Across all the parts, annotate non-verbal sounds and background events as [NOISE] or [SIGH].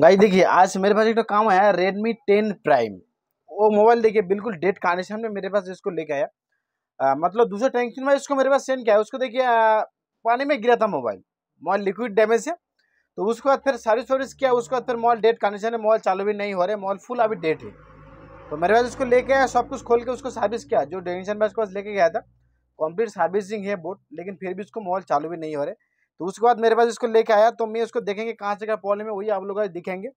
guys देखिए आज मेरे पास एक तो काम आया रेडमी टेन प्राइम वो मोबाइल देखिए बिल्कुल डेट कंडीशन में मेरे पास जिसको लेके आया मतलब दूसरे टेंशन में इसको मेरे पास सेंड किया उसको देखिए पानी में गिरा था मोबाइल मोबाइल लिक्विड डैमेज है तो उसके बाद फिर सर्विस वर्विस किया उसके बाद फिर मोबाइल डेट कंडीशन है मोबाइल चालू भी नहीं हो रहे मोबाइल फुल अभी डेट है तो मेरे पास उसको लेके आया सब कुछ खोल के उसको सर्विस किया जो टेंशन में उसके पास लेके गया था कम्प्लीट सर्विसिंग है बोट लेकिन फिर भी उसको मोबाइल चालू भी नहीं हो रहा तो उसके बाद मेरे पास इसको लेके आया तो मैं उसको देखेंगे कहाँ से क्या प्रॉब्लम है वही आप लोग दिखेंगे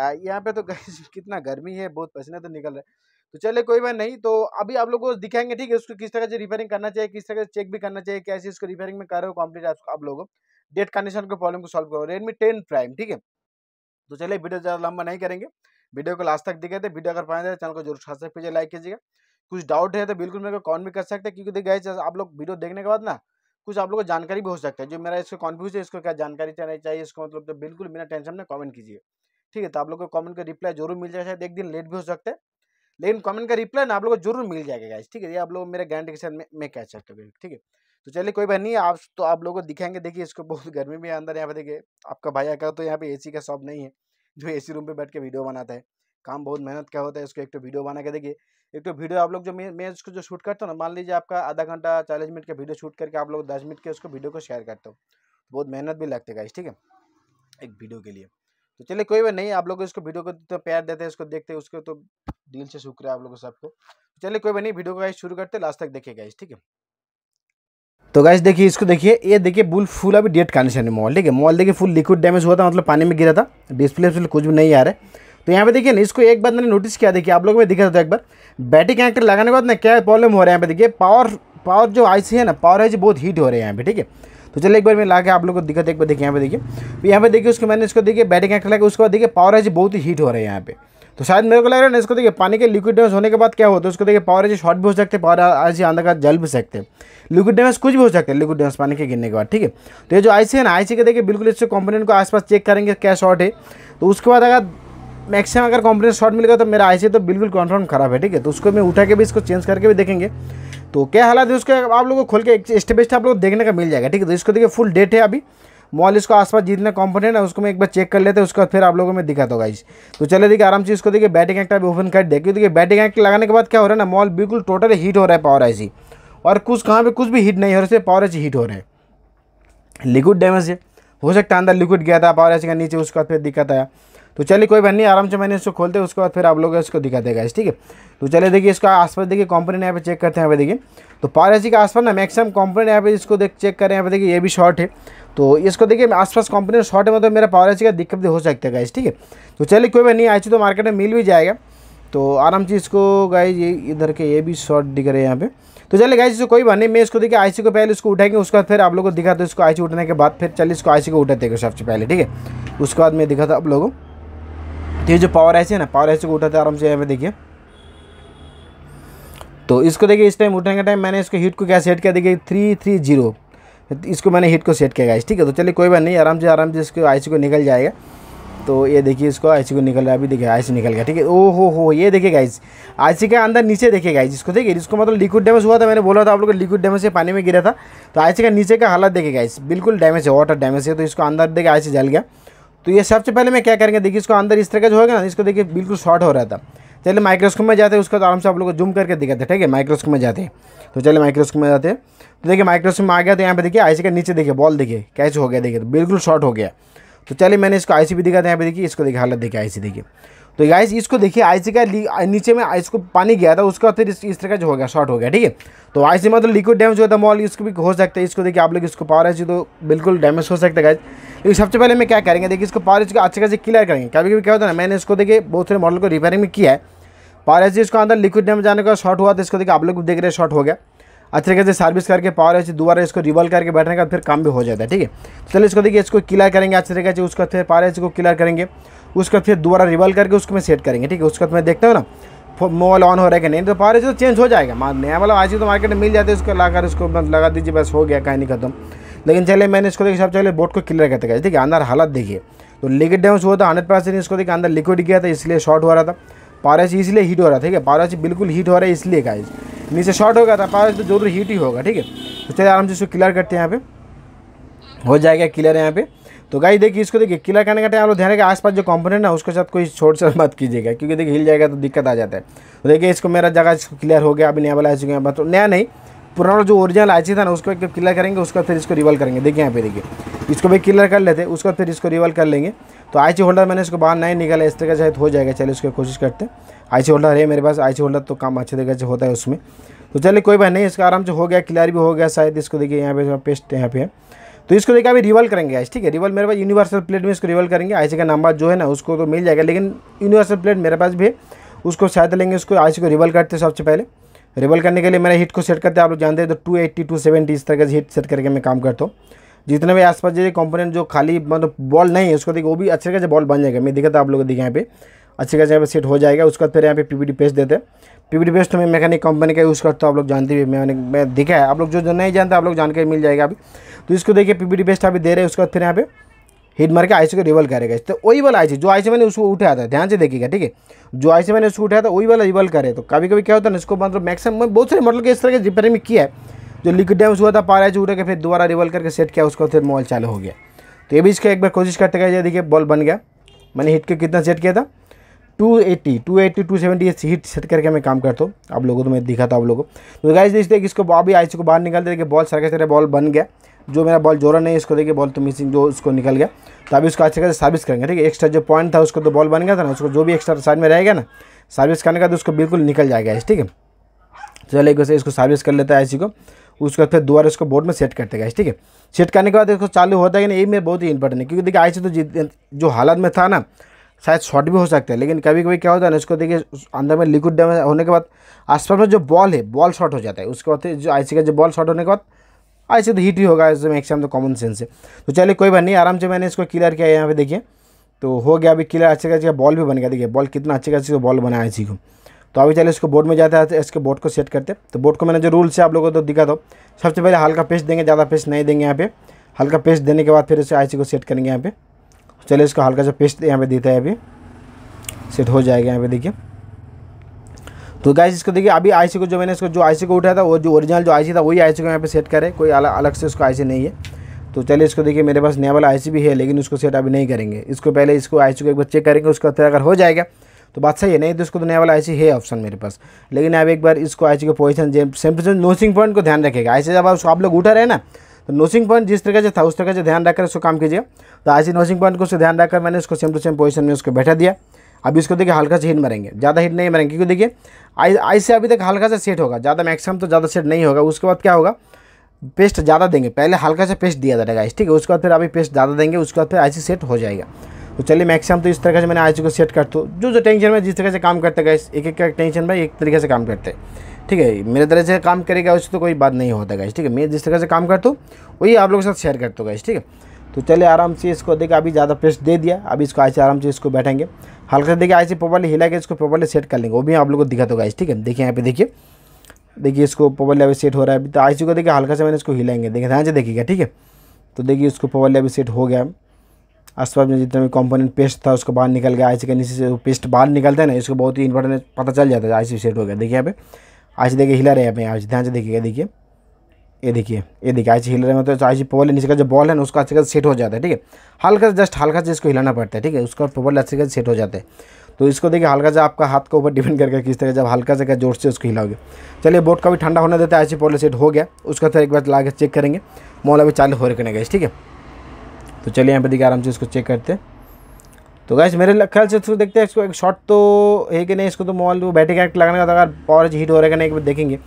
यहाँ पे तो [LAUGHS] कितना गर्मी है बहुत पसीना तो निकल रहा है तो चले कोई बात नहीं तो अभी आप लोगों को दिखाएंगे ठीक है उसको किस तरह से रिपेयरिंग करना चाहिए किस तरह से चेक भी करना चाहिए कैसे इसको रिपेयरिंग में कर रहे हो कॉम्प्लीट आप लोगों डेट कंडीशन के प्रॉब्लम को सॉल्व करो रेडमी टेन प्राइम ठीक है तो चलिए वीडियो ज़्यादा लंबा नहीं करेंगे वीडियो को लास्ट तक दिखे थे वीडियो अगर पाए तो चैनल को जरूर सब्सक्राइब कीजिए लाइक कीजिएगा कुछ डाउट है तो बिल्कुल मेरे को कॉल भी कर सकते हैं क्योंकि गए आप लोग वीडियो देखने के बाद ना कुछ आप लोगों को जानकारी भी हो सकता है जो मेरा इसको कॉन्फ्यूज है इसको क्या जानकारी चाहिए चाहिए इसको मतलब तो बिल्कुल बिना टेंशन में कमेंट कीजिए ठीक है तो आप लोग को कमेंट का रिप्लाई जरूर मिल जाएगा शायद एक दिन लेट भी हो सकता है लेकिन कमेंट का रिप्लाई ना आप लोग को जरूर मिल जाएगा गाइज ठीक है ये आप लोग मेरे गारंटी के साथ मैं कह सकता हूँ ठीक है तो चलिए कोई बात नहीं आप तो आप लोग को दिखाएंगे देखिए इसको बहुत [LAUGHS] गर्मी है अंदर यहाँ पर देखिए आपका भाई आकर तो यहाँ पे ए का शॉप नहीं है जो ए रूम पर बैठ के वीडियो बनाता है काम बहुत मेहनत का होता है इसको एक तो वीडियो बना के देखिए एक तो वीडियो आप लोग जो मैं मैं इसको जो शूट करता हूँ ना मान लीजिए आपका आधा घंटा चालीस मिनट का वीडियो शूट करके आप लोग दस मिनट के उसको वीडियो को शेयर करते हो तो बहुत मेहनत भी लगती है ठीक है एक वीडियो के लिए तो चलिए कोई बात नहीं आप लोग इसको वीडियो को तो प्यार देते हैं इसको देखते हैं उसको तो दिल से शुक्रिया आप लोगों सबको तो चलिए कोई बात नहीं वीडियो को शुरू करते लास्ट तक देखिए गाइस ठीक है तो गाइस देखिए इसको देखिए ये देखिए बुल फुल अभी डेट कंडीशन है मॉल ठीक है मॉल देखिए फुल लिक्विड डैमेज हुआ था मतलब पानी में गिरा था डिस्प्ले कुछ भी नहीं आ रहा है तो यहाँ पे देखिए ना इसको एक बार मैंने नोटिस किया देखिए आप लोगों में दिखा था एक बार बैटरी कनेक्टर लगाने के बाद ना क्या प्रॉब्लम हो रहा है यहाँ पे देखिए पावर पावर जो आईसी है ना पावर है बहुत हीट हो रहे हैं यहाँ पे ठीक है तो चलिए एक बार मैं ला के आप लोग को दिक्कत एक बार देखिए यहाँ पे देखिए तो यहाँ पे देखिए उसको मैंने इसको देखिए बैटरी कनेक्टर लगा उसके बाद देखिए पावर है बहुत ही हीट हो रहा है यहाँ पे तो शायद मेरे को लग रहा है ना इसको देखिए पानी के लिक्विड डैमेज होने के बाद क्या होता है उसको देखिए पावर एजी शॉर्ट भी हो सकते हैं पावर आईसी अंदर का जल भी सकते हैं लिक्विड डैमेज कुछ भी हो सकता है लिक्विड डैमेज पानी के गिरने के बाद ठीक है तो ये जो आईसी है ना आईसी के देखिए बिल्कुल इससे कंपोनेंट को आसपास चेक करेंगे क्या शॉर्ट है तो उसके बाद अगर मैक्सिमम अगर कॉम्प्रेसर शॉर्ट मिलेगा तो मेरा आई तो बिल्कुल कन्फर्म खराब है ठीक है तो उसको मैं उठा के भी इसको चेंज करके भी देखेंगे तो क्या हालात है उसके आप लोगों को खोल के स्टेप बाई आप लोग देखने का मिल जाएगा ठीक है तो इसको देखिए फुल डेट है अभी मॉल इसको आसपास जितने कॉम्पोनेंट है उसको मैं एक बार चेक कर लेते हैं उसके बाद फिर आप लोगों में दिखाता होगा इस तो चले देखिए आराम से इसको देखिए बैटिंग एक्ट अभी ओपन कर देखिए देखिए बैटिंग एक्ट लगाने के बाद क्या हो रहा है ना मॉल बिल्कुल टोटल हीट हो रहा है पावर आई और कुछ कहाँ पर कुछ भी हीट नहीं हो रहा है पावर आई हीट हो रहा है लिक्विड डैमेज है हो सकता है अंदर लिक्विड गया था पावर आई का नीचे उसके बाद फिर दिक्कत आया तो चलिए कोई बात नहीं आराम से मैंने इसको खोलते हैं उसके बाद फिर आप लोग इसको दिखा देगा इस ठीक है तो चलिए देखिए इसका आसपास देखिए कंपनी ने यहाँ पे चेक करते हैं यहाँ पे देखिए तो पारेसी e का आसपास ना मैक्सिमम कंपनी ने यहाँ पे इसको देख चेक करें यहाँ पे देखिए ये भी शॉर्ट है तो इसको देखिए आसपास कंपनी शॉर्ट है मतलब मेरा पारेसी e का दिक्कत हो सकता है गाइज ठीक है तो चलिए कोई बात नहीं आई तो मार्केट में मिल भी जाएगा तो आराम से इसको गाइज ये इधर के ये भी शॉर्ट दिख रहे हैं यहाँ पे तो चलिए गाइज इसको कोई बात नहीं मैं इसको देखिए आईसी को पहले इसको उठाएंगे उसके बाद फिर आप लोगों को दिखा दो इसको आईसी उठने के बाद फिर चलिए इसको आईसी को उठाते सबसे पहले ठीक है उसके बाद मैं दिखा था आप लोगों को ये जो पावर ऐसे है ना पावर ऐसे को उठाते आराम से यहाँ पे देखिए तो इसको देखिए इस टाइम उठाने का टाइम मैंने इसको हीट को क्या सेट किया देखिए थ्री थ्री जीरो इसको मैंने हीट को सेट किया गया ठीक है तो चलिए कोई बात नहीं आराम से आराम से इसको सी को निकल जाएगा तो ये देखिए इसको आईसी को निकल रहा है अभी देखिए आईसी निकल गया ठीक है ओ हो हो ये देखिए गाइस आईसी के अंदर नीचे देखिए गाइस इसको देखिए इसको मतलब लिक्विड डैमेज हुआ था मैंने बोला था आप लोग लिक्विड डैमेज से पानी में गिरा था तो आईसी का नीचे का हालत देखिए गाइस बिल्कुल डैमेज है वाटर डैमेज है तो इसको अंदर देखिए आईसी जल गया तो ये सबसे पहले मैं क्या करेंगे देखिए इसको अंदर इस तरह का जो होगा ना इसको देखिए बिल्कुल शॉर्ट हो रहा था चलिए माइक्रोस्कोप में जाते हैं उसको तो आराम से आप लोग को जूम करके दिखाते ठीक है माइक्रोस्कोप में जाते हैं तो चलिए माइक्रोस्कोप में जाते हैं तो देखिए माइक्रोस्कोप में आ गया तो यहाँ पे देखिए आईसी का नीचे देखिए बॉल देखिए कैसे हो गया देखिए तो बिल्कुल शॉर्ट हो गया तो चलिए मैंने इसको आईसी भी दिखाते था यहाँ पे देखिए इसको देखिए हालत देखिए आईसी देखिए तो गाइस इसको देखिए आईसी का नीचे में इसको पानी गया था उसका फिर इस, तरह का जो हो गया शॉर्ट हो गया ठीक है तो आईसी मतलब लिक्विड डैमेज होता है मॉल इसको भी हो सकता है इसको देखिए आप लोग इसको पावर आई तो बिल्कुल डैमेज हो सकता है गाइज लेकिन सबसे पहले मैं क्या करेंगे देखिए इसको पावर एच अच्छे खासे क्लियर करेंगे कभी कभी क्या होता है ना मैंने इसको देखिए बहुत सारे मॉडल को रिपेयरिंग में किया है पावर एच इसको अंदर लिक्विड डैमेज आने का शॉर्ट हुआ था इसको देखिए आप लोग देख रहे हैं शॉर्ट हो गया अच्छे तरीके से सर्विस करके पावर ऐसे दोबारा इसको रिवॉल्व करके बैठने का फिर काम भी हो जाता है ठीक है तो चलो इसको देखिए इसको क्लियर करेंगे अच्छे तरीके से उसका फिर पावर ऐसे को क्लियर करेंगे उसके बाद फिर दोबारा रिवॉल्व करके उसको मैं सेट करेंगे ठीक है उसके बाद मैं देखता हूँ ना मोबाइल ऑन हो रहा है कि नहीं तो पावर तो चेंज हो जाएगा नया मतलब आज ही तो मार्केट में मिल जाते हैं उसको लाकर उसको लगा दीजिए बस हो गया कहीं नहीं खत्म लेकिन चले मैंने इसको देखिए सब चले बोट को क्लियर करते गए ठीक है अंदर हालत देखिए तो लिक्विड डैमेज हुआ था हंड्रेड परसेंट इसको देखिए अंदर लिक्विड गया था इसलिए शॉर्ट हो रहा था पारस इसलिए हीट हो रहा था ठीक है पारस बिल्कुल हीट हो रहा है इसलिए गाइज नीचे शॉर्ट हो गया था पारस तो जरूर हीट ही होगा ठीक है तो चलिए आराम से इसको क्लियर करते हैं यहाँ पे हो जाएगा क्लियर यहाँ पे तो गाई देखिए इसको देखिए किला करने का टाइम आप लोग ध्यान रखें आसपास जो कंपोनेंट है उसके साथ कोई छोड़ से मत कीजिएगा क्योंकि देखिए हिल जाएगा तो दिक्कत आ जाता है तो देखिए इसको मेरा जगह इसको क्लियर हो गया अभी नया वाला आ चुके हैं बात नया नहीं पुराना जो ओरिजिनल आई था ना उसको एक क्लियर करेंगे उसका फिर इसको रिवल करेंगे देखिए यहाँ पे देखिए इसको भी क्लियर कर लेते हैं उसका फिर इसको रिवल कर लेंगे तो आई होल्डर मैंने इसको बाहर नहीं निकाला इस तरह से हो जाएगा चलिए उसकी कोशिश करते हैं आई होल्डर है मेरे पास आई होल्डर तो काम अच्छे तरीके से होता है उसमें तो चलिए कोई बात नहीं इसका आराम से हो गया क्लियर भी हो गया शायद इसको देखिए यहाँ पे पेस्ट यहाँ पे है तो इसको देखिए अभी रिवल करेंगे आज ठीक है रिवल मेरे पास यूनिवर्सल प्लेट में इसको रिवल करेंगे आई का नंबर जो है ना उसको तो मिल जाएगा लेकिन यूनिवर्सल प्लेट मेरे पास भी है उसको शायद लेंगे उसको आई को रिवल करते सबसे पहले रिवल करने के लिए मेरा हिट को सेट करते हैं आप लोग जानते हैं तो टू एट्टी टू सेवेंटी इस तरह से हिट सेट करके मैं काम करता हूँ जितने भी आसपास जो कंपोनेंट जो खाली मतलब बॉल नहीं है उसको देखिए वो भी अच्छे खासे बॉल बन जाएगा मैं दिखा था आप लोगों को देखिए यहाँ पे अच्छे खासे यहाँ पर सेट हो जाएगा उसके बाद फिर यहाँ पे पीवीडी पेस्ट देते हैं पीवीडी पेस्ट तो मैं मैकेनिक कंपनी का यूज़ करता हूँ आप लोग जानते हुए मैंने मैं दिखा है आप लोग जो नहीं जानते आप लोग जानकारी मिल जाएगा अभी तो इसको देखिए पीपीटी पेस्ट यहाँ पे दे रहे हैं उसके बाद फिर यहाँ पे हिट मार के आई को रिवल करेगा तो वही वाला आई जो आई मैंने उसको उठाया था ध्यान से देखिएगा ठीक है जो आई मैंने उसको उठाया था वही वाला रिवल करे तो कभी कभी क्या होता है ना इसको मतलब मैक्सिमम बहुत सारे मॉडल के इस तरह के रिपेयरिंग में किया है जो लिक्विड डैमेज हुआ था पार आई उठा के फिर दोबारा रिवल करके सेट किया उसका फिर मोबाइल चालू हो गया तो ये भी इसका एक बार कोशिश करते गए देखिए बॉल बन गया मैंने हिट के कितना सेट किया था 280, 280, 270 हिट सेट करके मैं काम करता हूँ आप लोगों को तो मैं दिखाता हूँ आप लोगों को तो गाइस देखते इसको अभी आइस को बाहर निकाल देखिए बॉल सर के बॉल बन गया जो मेरा बॉल जोरा नहीं इसको देखिए बॉल तो मिसिंग जो उसको निकल गया तो अभी उसको अच्छे खासे सर्विस करेंगे ठीक है एक्स्ट्रा जो पॉइंट था उसको तो बॉल बन गया था ना उसको जो भी एक्स्ट्रा साइड में रहेगा ना सर्विस करने का तो उसको बिल्कुल निकल जाएगा ठीक है तो चलो एक वैसे इसको सर्विस कर लेता है ऐसी को उसके बाद फिर दोबारा उसको बोर्ड में सेट करते गए ठीक है सेट करने के बाद इसको चालू होता है कि नहीं ये मेरे बहुत ही इंपॉर्टेंट है क्योंकि देखिए ऐसे तो जो हालत में था ना शायद शॉर्ट भी हो सकता है लेकिन कभी कभी क्या होता है ना इसको देखिए अंदर में लिक्विड डैमेज होने के बाद आसपास में जो बॉल है बॉल शॉर्ट हो जाता है उसके बाद जो आईसी का जो बॉल शॉर्ट होने के बाद आई से हीट तो ही होगा ऐसे मैक्सिमम तो कॉमन सेंस है तो चलिए कोई बात नहीं आराम से मैंने इसको क्लियर किया यहाँ पे देखिए तो हो गया अभी क्लियर अच्छे खासी का बॉल भी बन गया देखिए बॉल कितना अच्छे खासी बॉल बनाया इसी को तो अभी चलिए इसको बोर्ड में जाते हैं इसके बोर्ड को सेट करते तो बोर्ड को मैंने जो रूल्स है आप लोगों को तो दिखा दो सबसे पहले हल्का पेस्ट देंगे ज़्यादा पेस्ट नहीं देंगे यहाँ पे हल्का पेस्ट देने के बाद फिर इसे आई को सेट करेंगे यहाँ पे चलिए इसको हल्का सा पेस्ट यहाँ पे देता है अभी सेट हो जाएगा यहाँ पे देखिए तो गाइस इसको देखिए अभी आईसी को जो मैंने इसको जो आईसी को उठाया था वो जो ओरिजिनल जो आईसी था वही आईसी को यहाँ पे सेट करे कोई अलग से उसको आईसी नहीं है तो चलिए इसको देखिए मेरे पास नया वाला आईसी भी है लेकिन उसको सेट अभी नहीं करेंगे इसको पहले इसको आईसी को एक बार चेक करेंगे उसका तरह अगर हो जाएगा तो बात सही है नहीं तो उसको तो नया वाला आईसी है ऑप्शन मेरे पास लेकिन अब एक बार इसको आईसी को पोजिशन सेम पोजिशन नोसिंग पॉइंट को ध्यान रखेगा ऐसे जब आप आप लोग उठा रहे हैं ना तो नोसिंग पॉइंट जिस तरह से था उस तरह से ध्यान रखकर उसको काम कीजिए तो आईसी नोसिंग पॉइंट को उसको ध्यान रखकर मैंने उसको सेम टू सेम पोजिशन में उसको बैठा दिया अभी इसको देखिए हल्का से हिट मारेंगे ज़्यादा हिट नहीं मारेंगे क्योंकि देखिए आई आई से अभी तक हल्का सा सेट होगा ज़्यादा मैक्सिमम तो ज़्यादा सेट नहीं होगा उसके बाद क्या होगा पेस्ट ज़्यादा देंगे पहले हल्का सा पेस्ट दिया जाएगा इस ठीक है उसके बाद फिर अभी पेस्ट ज़्यादा देंगे उसके बाद फिर आई सेट हो जाएगा तो चलिए मैक्सिमम तो इस तरह से मैंने आई को सेट करता तो हूँ जो जो टेंशन में जिस तरह से काम करते गए एक एक टेंशन में एक तरीके से काम करते ठीक है मेरे तरह से काम करेगा उससे तो कोई बात नहीं होता गाइस ठीक है मैं जिस तरह से काम करता हूँ वही आप लोगों के साथ शेयर करता हूँ गाइस ठीक है तो चलिए आराम से इसको देखिए अभी ज़्यादा पेस्ट दे दिया अभी इसको ऐसे आराम से इसको बैठेंगे हल्का से देखिए ऐसे प्रॉपरली हिला के इसको प्रॉपरली सेट कर लेंगे वो भी आप लोग को दिखाता होगा ठीक है देखिए यहाँ पे देखिए देखिए इसको प्रॉपरली अभी सेट हो रहा है अभी तो आई को देखिए हल्का से मैंने इसको हिलाएंगे देखिए ध्यान से देखिएगा ठीक है तो देखिए इसको प्रॉपरली अभी सेट हो गया आसपास में जितना भी कॉम्पोनेंट पेस्ट था उसको बाहर निकल गया आई के नीचे से पेस्ट बाहर निकलता है ना इसको बहुत ही इंपॉर्टेंट पता चल जाता है आई सेट हो गया देखिए यहाँ पे आई देखिए हिला रहे हैं यहाँ पे ध्यान से देखिएगा देखिए ये देखिए ये देखिए आइस हिल रहे हैं तो आइस पॉल नीचे का जो बॉल है ना उसका अच्छे से सेट हो जाता है ठीक है हल्का जस्ट हल्का से इसको हिलाना पड़ता है ठीक है उसका पॉल अच्छे से सेट हो जाता है तो इसको देखिए हल्का से आपका हाथ के ऊपर डिपेंड करके किस तरह जब हल्का सा जोर से उसको हिलाओगे चलिए बोट का भी ठंडा होने देते हैं ऐसे पॉल सेट हो गया उसका फिर एक बार ला चेक करेंगे मॉल अभी चालू हो रहे गए ठीक है तो चलिए यहाँ पर देखिए आराम से इसको चेक करते हैं तो गैस मेरे ख्याल से इसको देखते हैं इसको एक शॉट तो है कि नहीं इसको तो मॉल बैटिंग एक्ट लगाने का तो अगर पावर हीट हो रहा है कि नहीं एक बार देखेंगे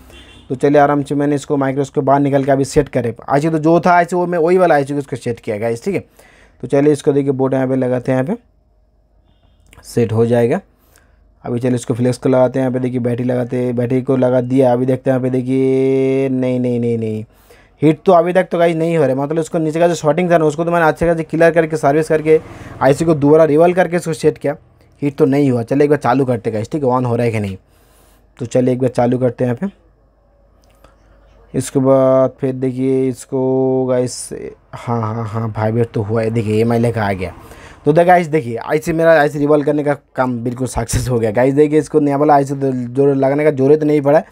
तो चलिए आराम से मैंने इसको माइक्रोस्कोप बाहर निकल के अभी सेट करे आई तो जो था आई वो मैं वही वाला आई सी उसको सेट किया गया ठीक है तो चलिए इसको देखिए बोर्ड यहाँ पे लगाते हैं यहाँ पे सेट हो जाएगा अभी चलिए इसको फ्लेक्स को लगाते हैं यहाँ पे देखिए बैटरी लगाते बैटरी को लगा दिया अभी देखते हैं यहाँ पे देखिए नहीं नहीं नहीं नहीं हीट तो अभी तक तो गाइज नहीं हो रहा है मतलब उसको नीचे का जो शॉटिंग था ना उसको तो मैंने अच्छे खासे क्लियर करके सर्विस करके आईसी को दोबारा रिवॉल्व करके उसको सेट किया हीट तो नहीं हुआ चलिए एक बार चालू करते गाइज ठीक है ऑन हो रहा है कि नहीं तो चलिए एक बार चालू करते हैं यहाँ पे इसके बाद फिर देखिए इसको गाइस हाँ हाँ हाँ वाइब्रेट तो हुआ है देखिए एम आई लेकर आ गया तो द गाइस देखिए ऐसे मेरा सी रिवॉल्व करने का काम बिल्कुल सक्सेस हो गया गाइस देखिए इसको नया वाला सी तो जोर लगाने का जोरे तो नहीं पड़ा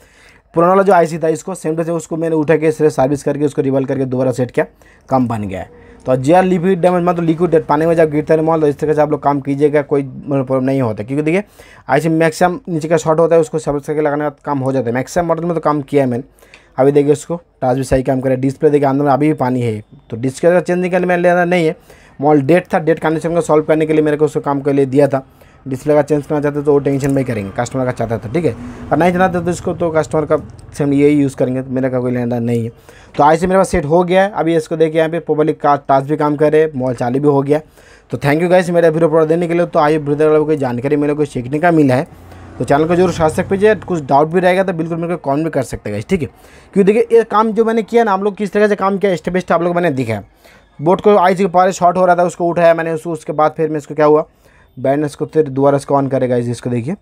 पुराना वाला जो सी था इसको सेम टू सेम उसको मैंने उठा के सिर्फ सर्विस करके उसको रिवॉल्व करके दोबारा सेट किया काम बन गया है तो जेयर लिक्विड डैमेज मतलब लिक्विड डेट पानी में जब गिरता है मॉल तो इस तरह से आप लोग काम कीजिएगा कोई प्रॉब्लम मतलब नहीं होता क्योंकि देखिए ऐसे मैक्सिमम नीचे का शॉर्ट होता है उसको सब सके लगाने का काम हो जाता है मैक्सिमम मॉडल में तो काम किया है मैंने अभी देखिए उसको टाच भी सही काम करे डिस्प्ले देखिए अंदर में अभी भी पानी है तो डिस्प्ले का चेंजिंग करने में लेना नहीं है मॉल डेट था डेट कंडीशन को सॉल्व करने के लिए मेरे को उसको काम के लिए दिया था डिस्प्ले का चेंज करना चाहते तो वो टेंशन में करेंगे कस्टमर का चाहता था तो, ठीक है और नहीं चाहते तो इसको तो कस्टमर का सेम यही यूज़ करेंगे तो मेरे का कोई लेना नहीं है तो आज से मेरे पास सेट हो गया है अभी इसको देखिए यहाँ पे पब्लिक का टास्क भी काम कर रहे मॉल चालू भी हो गया तो थैंक यू गाइस मेरा अभी प्रोडक्ट देने के लिए तो आई ब्रदर वालों को जानकारी मेरे को सीखने का मिला है तो चैनल को जरूर शास्त्र पीजिए कुछ डाउट भी रहेगा तो बिल्कुल मेरे को कॉल भी कर सकते गाइस ठीक है क्योंकि देखिए ये काम जो मैंने किया ना आप लोग किस तरह से काम किया स्टेप बाई स्टेप आप लोग मैंने दिखाया बोट को आई जी के पारे शॉर्ट हो रहा था उसको उठाया मैंने उसको उसके बाद फिर मैं इसको क्या हुआ बैनर्स को फिर दोबारा इसको ऑन करेगा इस इसको देखिए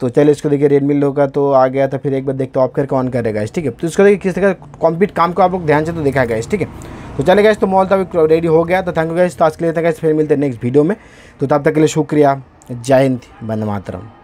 तो चलिए इसको देखिए रेडमी लो का तो आ गया था फिर एक बार देखते ऑफ करके ऑन करेगा इस ठीक है तो इसको देखिए किस तरह का कॉम्प्लीट काम को आप लोग ध्यान से तो देखा गया इस ठीक है तो चले गए तो मॉल तो अभी रेडी हो गया तो थैंक यू गाइस तो आज के लिए था फिर मिलते हैं नेक्स्ट वीडियो में तो तब तक के लिए शुक्रिया जय हिंद बंद मातरम